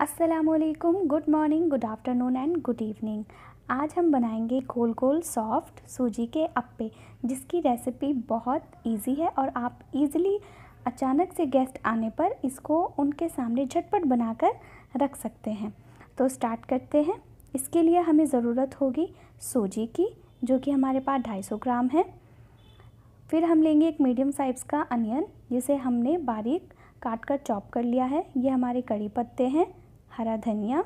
असलकुम good morning good afternoon and good evening आज हम बनाएंगे गोल गोल सॉफ्ट सूजी के अप्पे जिसकी रेसिपी बहुत इजी है और आप इजीली अचानक से गेस्ट आने पर इसको उनके सामने झटपट बनाकर रख सकते हैं तो स्टार्ट करते हैं इसके लिए हमें ज़रूरत होगी सूजी की जो कि हमारे पास 250 ग्राम है फिर हम लेंगे एक मीडियम साइज़ का अनियन जिसे हमने बारीक काट कर चॉप कर लिया है ये हमारे कड़ी पत्ते हैं हरा धनिया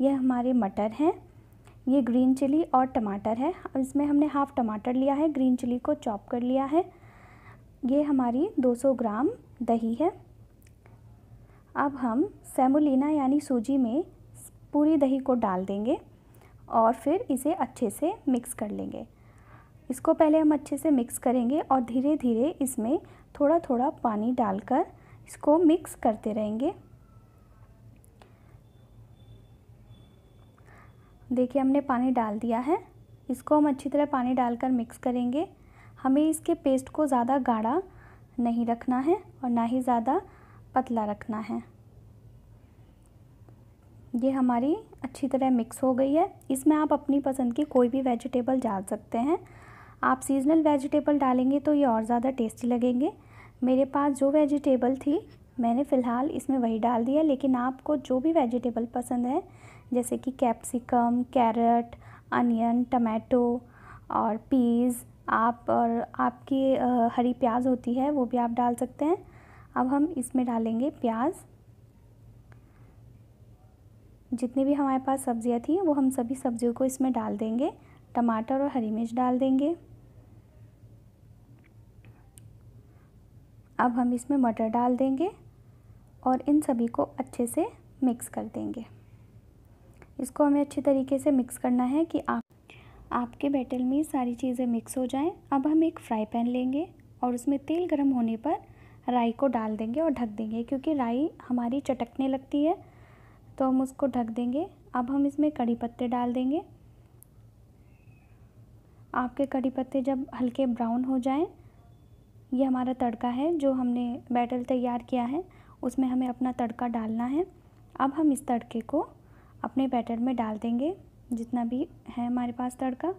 ये हमारे मटर हैं ये ग्रीन चिली और टमाटर है इसमें हमने हाफ़ टमाटर लिया है ग्रीन चिली को चॉप कर लिया है ये हमारी 200 ग्राम दही है अब हम सेमोलिना यानी सूजी में पूरी दही को डाल देंगे और फिर इसे अच्छे से मिक्स कर लेंगे इसको पहले हम अच्छे से मिक्स करेंगे और धीरे धीरे इसमें थोड़ा थोड़ा पानी डालकर इसको मिक्स करते रहेंगे देखिए हमने पानी डाल दिया है इसको हम अच्छी तरह पानी डालकर मिक्स करेंगे हमें इसके पेस्ट को ज़्यादा गाढ़ा नहीं रखना है और ना ही ज़्यादा पतला रखना है ये हमारी अच्छी तरह मिक्स हो गई है इसमें आप अपनी पसंद की कोई भी वेजिटेबल डाल सकते हैं आप सीजनल वेजिटेबल डालेंगे तो ये और ज़्यादा टेस्टी लगेंगे मेरे पास जो वेजिटेबल थी मैंने फ़िलहाल इसमें वही डाल दिया लेकिन आपको जो भी वेजिटेबल पसंद है जैसे कि कैप्सिकम कैरेट अनियन टमाटो और पीज़ आप और आपकी हरी प्याज होती है वो भी आप डाल सकते हैं अब हम इसमें डालेंगे प्याज जितनी भी हमारे पास सब्ज़ियाँ थी वो हम सभी सब्जियों को इसमें डाल देंगे टमाटर और हरी मिर्च डाल देंगे अब हम इसमें मटर डाल देंगे और इन सभी को अच्छे से मिक्स कर देंगे इसको हमें अच्छी तरीके से मिक्स करना है कि आप आपके बैटल में सारी चीज़ें मिक्स हो जाएं अब हम एक फ्राई पैन लेंगे और उसमें तेल गर्म होने पर राई को डाल देंगे और ढक देंगे क्योंकि राई हमारी चटकने लगती है तो हम उसको ढक देंगे अब हम इसमें कड़ी पत्ते डाल देंगे आपके कड़ी पत्ते जब हल्के ब्राउन हो जाएं ये हमारा तड़का है जो हमने बैटर तैयार किया है उसमें हमें अपना तड़का डालना है अब हम इस तड़के को अपने बैटर में डाल देंगे जितना भी है हमारे पास तड़का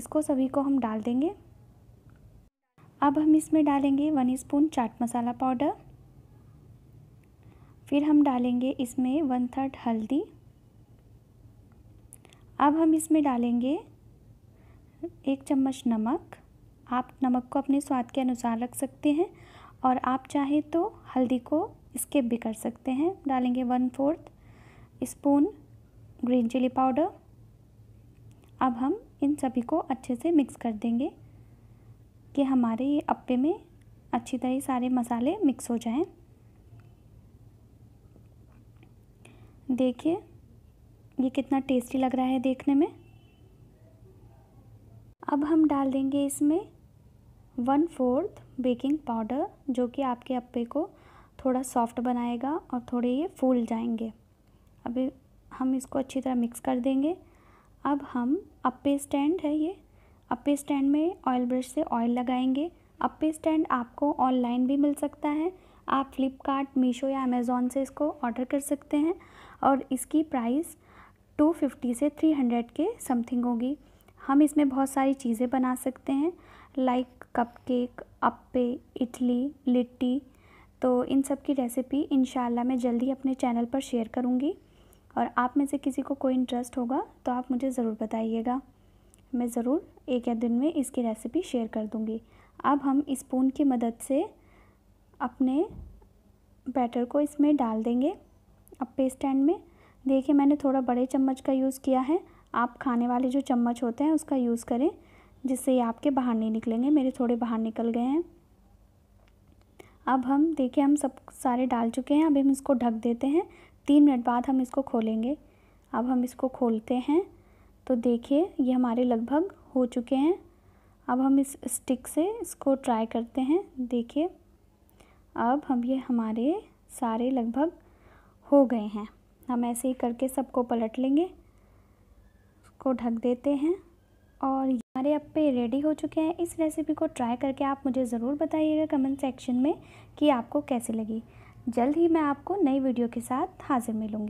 इसको सभी को हम डाल देंगे अब हम इसमें डालेंगे one spoon chaat masala powder फिर हम डालेंगे इसमें वन थर्ड हल्दी अब हम इसमें डालेंगे एक चम्मच नमक आप नमक को अपने स्वाद के अनुसार रख सकते हैं और आप चाहें तो हल्दी को स्किप भी कर सकते हैं डालेंगे one fourth spoon green chilli powder अब हम इन सभी को अच्छे से मिक्स कर देंगे कि हमारे ये अप्पे में अच्छी तरह सारे मसाले मिक्स हो जाएं देखिए ये कितना टेस्टी लग रहा है देखने में अब हम डाल देंगे इसमें वन फोर्थ बेकिंग पाउडर जो कि आपके अप्पे को थोड़ा सॉफ्ट बनाएगा और थोड़े ये फूल जाएंगे अभी हम इसको अच्छी तरह मिक्स कर देंगे अब हम अप्पे स्टैंड है ये अप्पे स्टैंड में ऑयल ब्रश से ऑयल लगाएंगे अप्पे स्टैंड आपको ऑनलाइन भी मिल सकता है आप फ्लिपकार्ट मीशो या अमेज़ोन से इसको ऑर्डर कर सकते हैं और इसकी प्राइस 250 से 300 के समथिंग होगी हम इसमें बहुत सारी चीज़ें बना सकते हैं लाइक कपकेक अप्पे इडली लिट्टी तो इन सब की रेसिपी इन मैं जल्दी अपने चैनल पर शेयर करूँगी और आप में से किसी को कोई इंटरेस्ट होगा तो आप मुझे ज़रूर बताइएगा मैं ज़रूर एक या दिन में इसकी रेसिपी शेयर कर दूँगी अब हम स्पून की मदद से अपने बैटर को इसमें डाल देंगे अब पेस्ट स्टैंड में देखिए मैंने थोड़ा बड़े चम्मच का यूज़ किया है आप खाने वाले जो चम्मच होते हैं उसका यूज़ करें जिससे ये आपके बाहर नहीं निकलेंगे मेरे थोड़े बाहर निकल गए हैं अब हम देखिए हम सब सारे डाल चुके हैं अब हम इसको ढक देते हैं तीन मिनट बाद हम इसको खोलेंगे अब हम इसको खोलते हैं तो देखिए ये हमारे लगभग हो चुके हैं अब हम इस स्टिक से इसको ट्राई करते हैं देखिए अब हम ये हमारे सारे लगभग हो गए हैं हम ऐसे ही करके सबको पलट लेंगे उसको ढक देते हैं और हमारे अब पे रेडी हो चुके हैं इस रेसिपी को ट्राई करके आप मुझे ज़रूर बताइएगा कमेंट सेक्शन में कि आपको कैसे लगी जल्द ही मैं आपको नई वीडियो के साथ हाजिर मिलूँगी